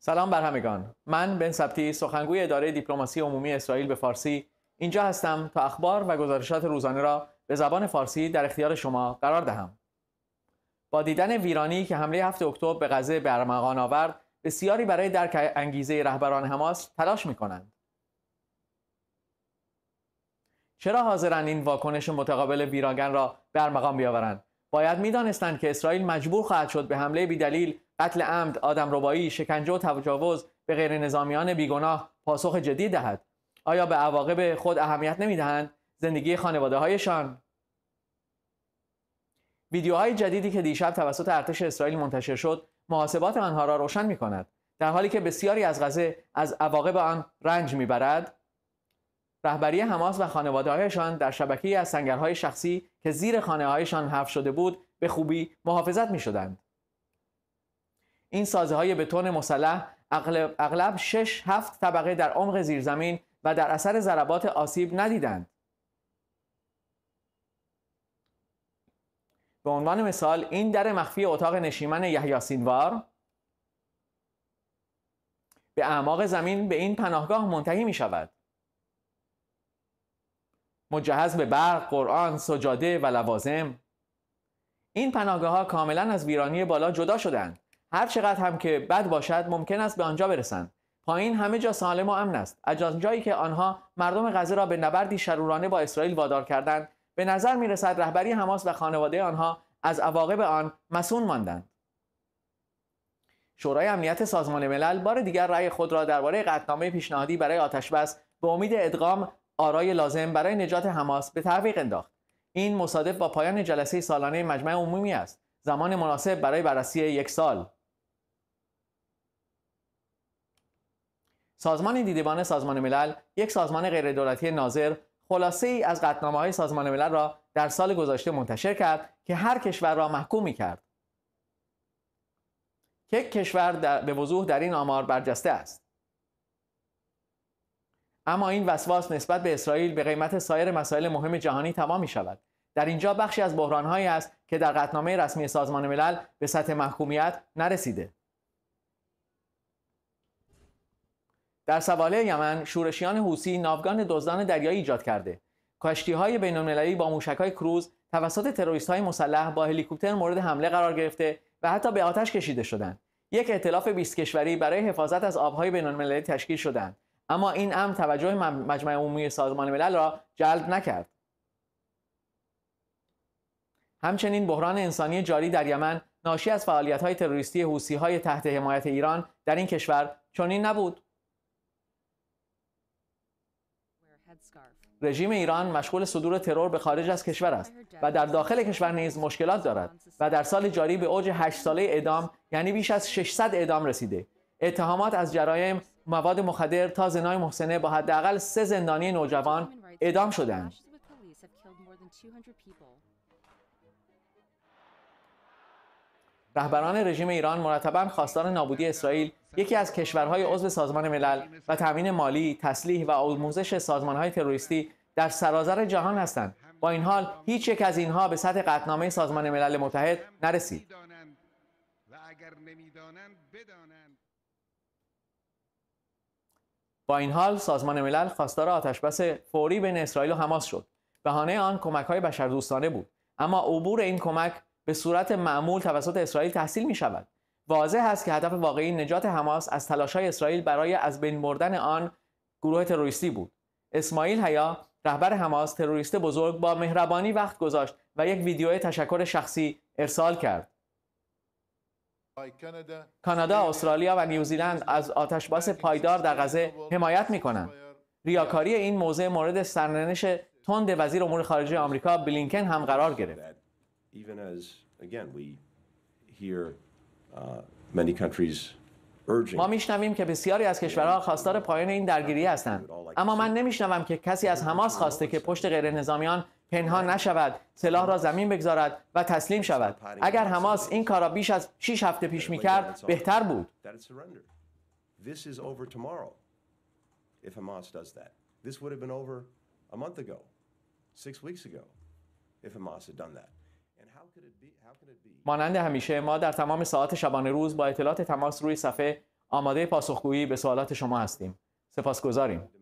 سلام بر همگان من بن سبتی سخنگوی اداره دیپلماسی عمومی اسرائیل به فارسی اینجا هستم تا اخبار و گزارشات روزانه را به زبان فارسی در اختیار شما قرار دهم با دیدن ویرانی که حمله 7 اکتبر به غزه به ارمغان آورد بسیاری برای درک انگیزه رهبران حماس تلاش می‌کنند چرا حاضرن این واکنش متقابل ویراگن را به ارمغان بیاورند باید میدانستند که اسرائیل مجبور خواهد شد به حمله بیدلیل قتل عمد، آدم ربایی، شکنجه و تجاوز به غیر نظامیان بیگناه پاسخ جدی دهد آیا به عواقب خود اهمیت نمیدهند زندگی خانواده هایشان ویدیوهای جدیدی که دیشب توسط ارتش اسرائیل منتشر شد محاسبات آنها را روشن می کند در حالی که بسیاری از غزه از عواقب آن رنج میبرد رهبری حماس و خانواده هایشان در شبکه‌ای از سنگرهای شخصی که زیر خانه هایشان شده بود به خوبی محافظت می این سازه های بتون مسلح اغلب 6 هفت طبقه در عمق زیرزمین و در اثر ضربات آسیب ندیدند. به عنوان مثال این در مخفی اتاق نشیمن یحیی سینوار به اعماق زمین به این پناهگاه منتهی می شود. مجهز به برق، قرآن، سجاده و لوازم این پناهگاه ها کاملا از ویرانی بالا جدا شدند. هر چقدر هم که بد باشد ممکن است به آنجا برسند پایین همه جا سالم و امن است از جایی که آنها مردم غزه را به نبردی شرورانه با اسرائیل وادار کردند به نظر می رسد رهبری حماس و خانواده آنها از عواقب آن مسون ماندند شورای امنیت سازمان ملل بار دیگر رأی خود را درباره قطعنامه پیشنهادی برای بس به امید ادغام آرای لازم برای نجات حماس به تعویق انداخت این مصادف با پایان جلسه سالانه مجمع عمومی است زمان مناسب برای بررسی یک سال سازمان دیدبان سازمان ملل یک سازمان غیردولتی ناظر خلاصه ای از قطنامه های سازمان ملل را در سال گذشته منتشر کرد که هر کشور را محکوم کرد که کشور به وضوح در این آمار برجسته است اما این وسواس نسبت به اسرائیل به قیمت سایر مسائل مهم جهانی تمام می شود در اینجا بخشی از بحران هایی است که در قطنامه رسمی سازمان ملل به سطح محکومیت نرسیده در سواحل یمن شورشیان حوسی ناوگان دزدان دریایی ایجاد کرده کاشتی های بین المللی با موشک های کروز توسط تروریست های مسلح با هلیکوپتر مورد حمله قرار گرفته و حتی به آتش کشیده شدند یک ائتلاف 20 کشوری برای حفاظت از آبهای بین المللی تشکیل شدند اما این امر توجه مجمع عمومی سازمان ملل را جلب نکرد همچنین بحران انسانی جاری در یمن ناشی از فعالیت های تروریستی حوسی های تحت حمایت ایران در این کشور چنین نبود رژیم ایران مشغول صدور ترور به خارج از کشور است و در داخل کشور نیز مشکلات دارد و در سال جاری به اوج 8 ساله اعدام یعنی بیش از 600 اعدام رسیده اتهامات از جرایم مواد مخدر تا زنای محسنه با حداقل سه زندانی نوجوان اعدام شدند رهبران رژیم ایران مرتبا خواستار نابودی اسرائیل یکی از کشورهای عضو سازمان ملل و تامین مالی، تسلیح و آموزش سازمانهای تروریستی در سراسر جهان هستند. با این حال هیچ یک از اینها به سطح قطنامه سازمان ملل متحد نرسید. با این حال سازمان ملل خواستار آتشبس فوری بین اسرائیل و حماس شد. بهانه آن کمک های بشردوستانه بود. اما عبور این کمک به صورت معمول توسط اسرائیل تحصیل می شود. واضح است که هدف واقعی نجات حماس از تلاش های اسرائیل برای از بین بردن آن گروه تروریستی بود. اسماعیل حیا رهبر حماس تروریست بزرگ با مهربانی وقت گذاشت و یک ویدیو تشکر شخصی ارسال کرد. کانادا، استرالیا و نیوزیلند از آتشباس پایدار در غزه حمایت می کنند. ریاکاری این موضع مورد سرننش تند وزیر امور خارجه آمریکا بلینکن هم قرار گرفت. Uh, ما میشنویم که بسیاری از کشورها خواستار پایان این درگیری هستند اما من نمیشنوم که کسی از حماس خواسته که پشت غیر نظامیان پنهان نشود سلاح را زمین بگذارد و تسلیم شود اگر حماس این کار را بیش از 6 هفته پیش میکرد بهتر بود مانند همیشه ما در تمام ساعات شبانه روز با اطلاعات تماس روی صفحه آماده پاسخگویی به سوالات شما هستیم. سپاسگزاریم.